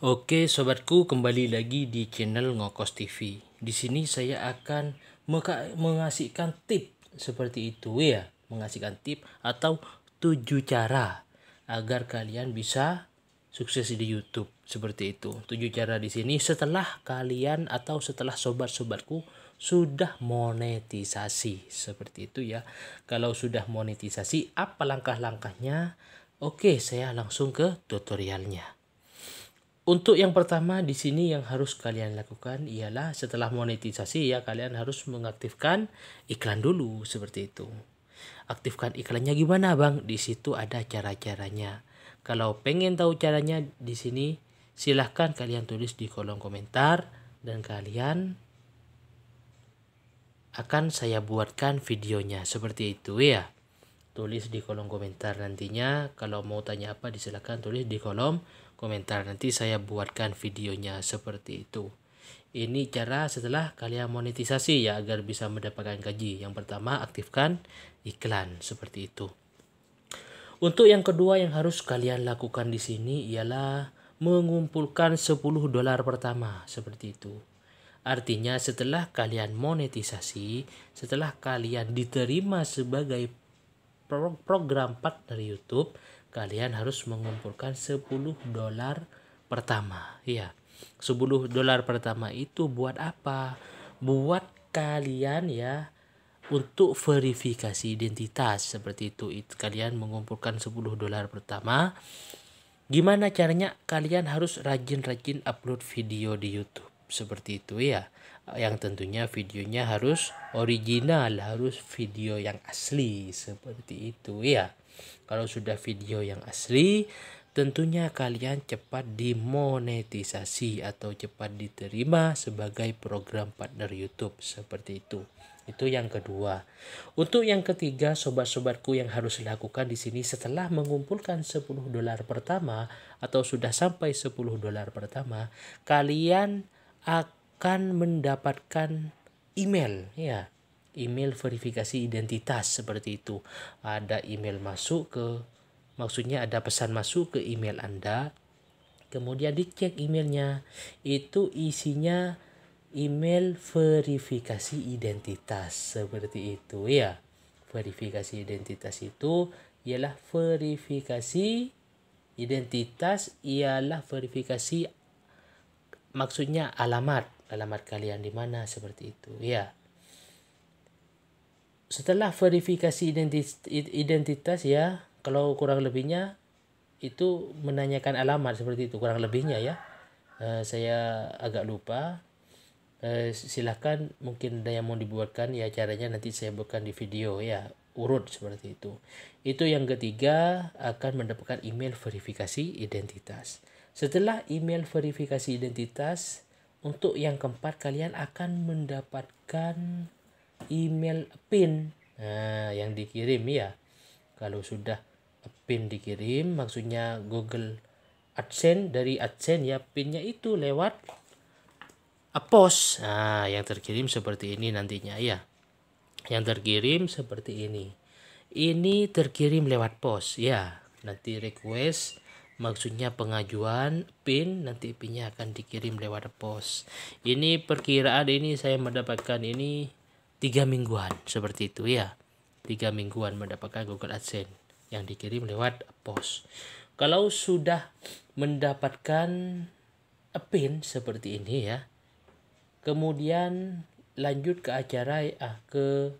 Oke sobatku kembali lagi di channel Ngokos TV. Di sini saya akan mengasihkan tip seperti itu ya, mengasihkan tip atau tujuh cara agar kalian bisa sukses di YouTube seperti itu. Tujuh cara di sini setelah kalian atau setelah sobat-sobatku sudah monetisasi seperti itu ya. Kalau sudah monetisasi apa langkah-langkahnya? Oke, saya langsung ke tutorialnya. Untuk yang pertama di sini yang harus kalian lakukan ialah setelah monetisasi ya kalian harus mengaktifkan iklan dulu seperti itu. Aktifkan iklannya gimana bang? Di situ ada cara-caranya. Kalau pengen tahu caranya di sini silahkan kalian tulis di kolom komentar dan kalian akan saya buatkan videonya seperti itu ya tulis di kolom komentar nantinya kalau mau tanya apa disilahkan tulis di kolom komentar nanti saya buatkan videonya seperti itu ini cara setelah kalian monetisasi ya agar bisa mendapatkan gaji yang pertama aktifkan iklan seperti itu untuk yang kedua yang harus kalian lakukan di sini ialah mengumpulkan 10 dolar pertama seperti itu artinya setelah kalian monetisasi setelah kalian diterima sebagai program partner YouTube kalian harus mengumpulkan 10 dolar pertama. ya. 10 dolar pertama itu buat apa? Buat kalian ya untuk verifikasi identitas seperti itu. itu kalian mengumpulkan 10 dolar pertama. Gimana caranya? Kalian harus rajin-rajin upload video di YouTube seperti itu ya yang tentunya videonya harus original harus video yang asli seperti itu ya kalau sudah video yang asli, tentunya kalian cepat dimonetisasi atau cepat diterima sebagai program partner YouTube seperti itu. Itu yang kedua. Untuk yang ketiga, sobat-sobatku yang harus dilakukan di sini setelah mengumpulkan 10 dolar pertama atau sudah sampai 10 dolar pertama, kalian akan mendapatkan email ya email verifikasi identitas seperti itu. Ada email masuk ke maksudnya ada pesan masuk ke email Anda. Kemudian dicek emailnya. Itu isinya email verifikasi identitas seperti itu ya. Verifikasi identitas itu ialah verifikasi identitas ialah verifikasi maksudnya alamat alamat kalian di mana seperti itu ya setelah verifikasi identitas, identitas ya kalau kurang lebihnya itu menanyakan alamat seperti itu kurang lebihnya ya uh, saya agak lupa uh, silahkan mungkin ada yang mau dibuatkan ya caranya nanti saya buatkan di video ya urut seperti itu itu yang ketiga akan mendapatkan email verifikasi identitas setelah email verifikasi identitas untuk yang keempat kalian akan mendapatkan email pin nah, yang dikirim ya kalau sudah pin dikirim maksudnya Google AdSense dari AdSense ya pinnya itu lewat pos nah yang terkirim seperti ini nantinya ya yang terkirim seperti ini ini terkirim lewat pos ya nanti request maksudnya pengajuan pin nanti pinnya akan dikirim lewat pos ini perkiraan ini saya mendapatkan ini tiga mingguan seperti itu ya tiga mingguan mendapatkan Google AdSense yang dikirim lewat pos kalau sudah mendapatkan pin seperti ini ya kemudian lanjut ke acara ah ke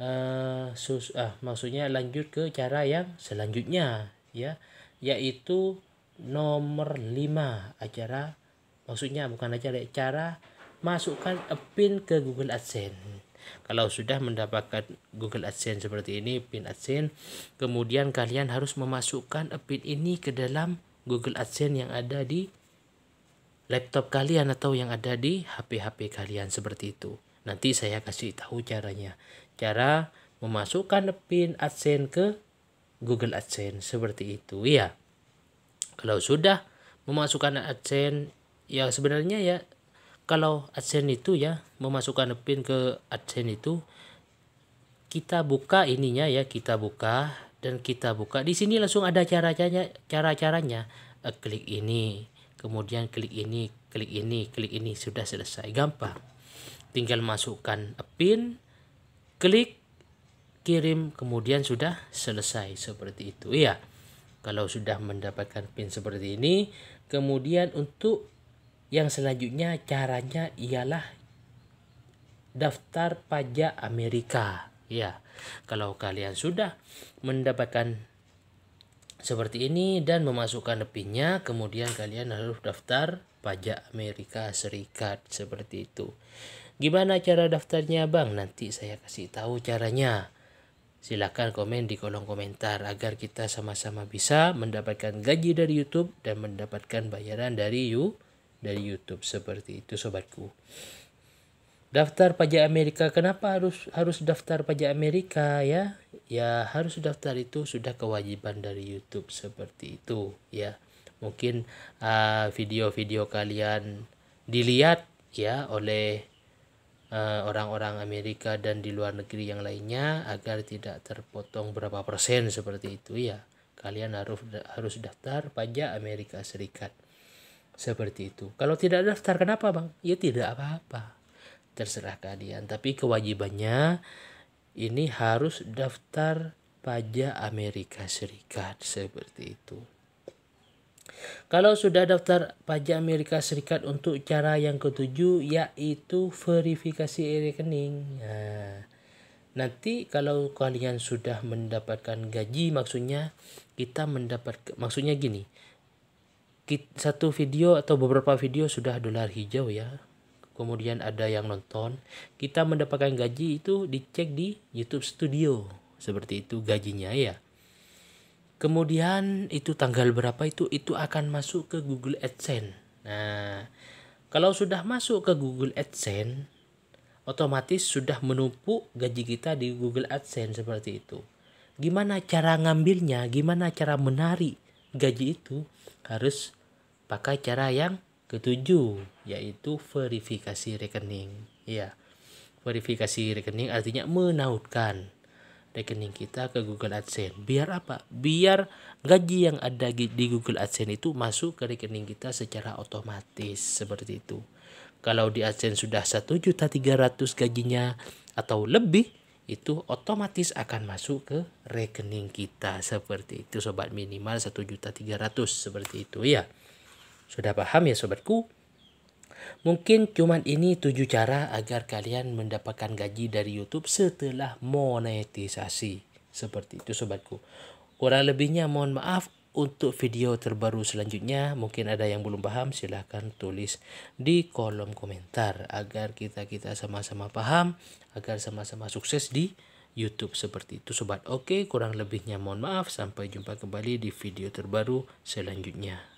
uh, sus ah maksudnya lanjut ke cara yang selanjutnya ya yaitu nomor 5 acara maksudnya bukan acara cara masukkan pin ke Google AdSense. Kalau sudah mendapatkan Google AdSense seperti ini, pin AdSense, kemudian kalian harus memasukkan pin ini ke dalam Google AdSense yang ada di laptop kalian atau yang ada di HP-HP kalian seperti itu. Nanti saya kasih tahu caranya. Cara memasukkan pin AdSense ke Google AdSense seperti itu ya. Kalau sudah memasukkan AdSense ya sebenarnya ya kalau adsense itu ya memasukkan pin ke adsense itu kita buka ininya ya kita buka dan kita buka di sini langsung ada cara-caranya cara-caranya eh, klik ini kemudian klik ini klik ini klik ini sudah selesai gampang tinggal masukkan pin klik kirim kemudian sudah selesai seperti itu ya kalau sudah mendapatkan pin seperti ini kemudian untuk yang selanjutnya caranya ialah daftar pajak Amerika. Ya, kalau kalian sudah mendapatkan seperti ini dan memasukkan lebihnya, kemudian kalian harus daftar pajak Amerika Serikat seperti itu. Gimana cara daftarnya, Bang? Nanti saya kasih tahu caranya. Silahkan komen di kolom komentar agar kita sama-sama bisa mendapatkan gaji dari YouTube dan mendapatkan bayaran dari YouTube dari YouTube seperti itu sobatku. Daftar pajak Amerika kenapa harus harus daftar pajak Amerika ya? Ya harus daftar itu sudah kewajiban dari YouTube seperti itu ya. Mungkin ah, video-video uh, kalian dilihat ya oleh ah, orang-orang uh, Amerika dan di luar negeri yang lainnya agar tidak terpotong berapa persen seperti itu ya. Kalian harus harus daftar pajak Amerika Serikat. Seperti itu. Kalau tidak daftar kenapa bang? Ya tidak apa-apa. Terserah kalian. Tapi kewajibannya ini harus daftar pajak Amerika Serikat. Seperti itu. Kalau sudah daftar pajak Amerika Serikat untuk cara yang ketujuh yaitu verifikasi rekening. Nah, nanti kalau kalian sudah mendapatkan gaji maksudnya kita mendapat maksudnya gini, satu video atau beberapa video sudah dolar hijau ya kemudian ada yang nonton kita mendapatkan gaji itu dicek di YouTube Studio seperti itu gajinya ya kemudian itu tanggal berapa itu itu akan masuk ke Google AdSense nah kalau sudah masuk ke Google AdSense otomatis sudah menumpuk gaji kita di Google AdSense seperti itu gimana cara ngambilnya gimana cara menarik gaji itu harus pakai cara yang ketujuh yaitu verifikasi rekening ya verifikasi rekening artinya menautkan rekening kita ke Google AdSense biar apa biar gaji yang ada di Google AdSense itu masuk ke rekening kita secara otomatis seperti itu kalau di AdSense sudah satu juta tiga ratus gajinya atau lebih itu otomatis akan masuk ke rekening kita seperti itu sobat minimal satu juta tiga ratus seperti itu ya sudah paham ya sobatku? Mungkin cuman ini tujuh cara agar kalian mendapatkan gaji dari YouTube setelah monetisasi. Seperti itu sobatku. Kurang lebihnya mohon maaf untuk video terbaru selanjutnya mungkin ada yang belum paham silahkan tulis di kolom komentar agar kita kita sama-sama paham agar sama-sama sukses di YouTube seperti itu sobat oke kurang lebihnya mohon maaf sampai jumpa kembali di video terbaru selanjutnya